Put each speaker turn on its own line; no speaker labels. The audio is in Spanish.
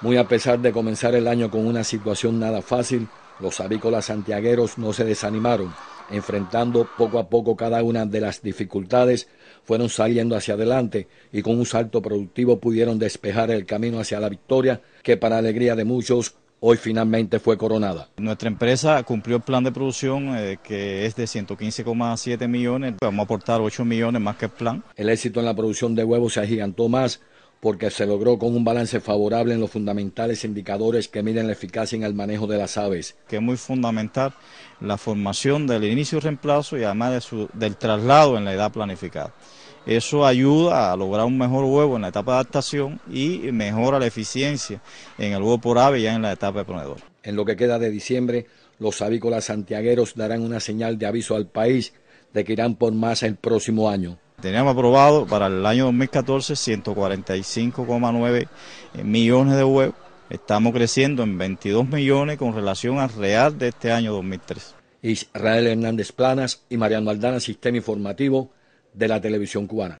Muy a pesar de comenzar el año con una situación nada fácil, los avícolas santiagueros no se desanimaron. Enfrentando poco a poco cada una de las dificultades, fueron saliendo hacia adelante y con un salto productivo pudieron despejar el camino hacia la victoria, que para alegría de muchos hoy finalmente fue coronada.
Nuestra empresa cumplió el plan de producción eh, que es de 115,7 millones, vamos a aportar 8 millones más que el plan. El éxito en la producción de huevos se agigantó más porque
se logró con un balance favorable en los fundamentales indicadores que miden la eficacia en el manejo de las
aves. Que es muy fundamental la formación del inicio y reemplazo y además del traslado en la edad planificada. Eso ayuda a lograr un mejor huevo en la etapa de adaptación y mejora la eficiencia en el huevo por ave ya en la etapa de ponedor. En lo que queda
de diciembre, los avícolas santiagueros darán una señal de aviso al país de que irán por
más el próximo año. Teníamos aprobado para el año 2014 145,9 eh, millones de huevos. Estamos creciendo en 22 millones con relación al real de este año 2003. Israel Hernández Planas y Mariano Maldana, Sistema
Informativo de la Televisión Cubana.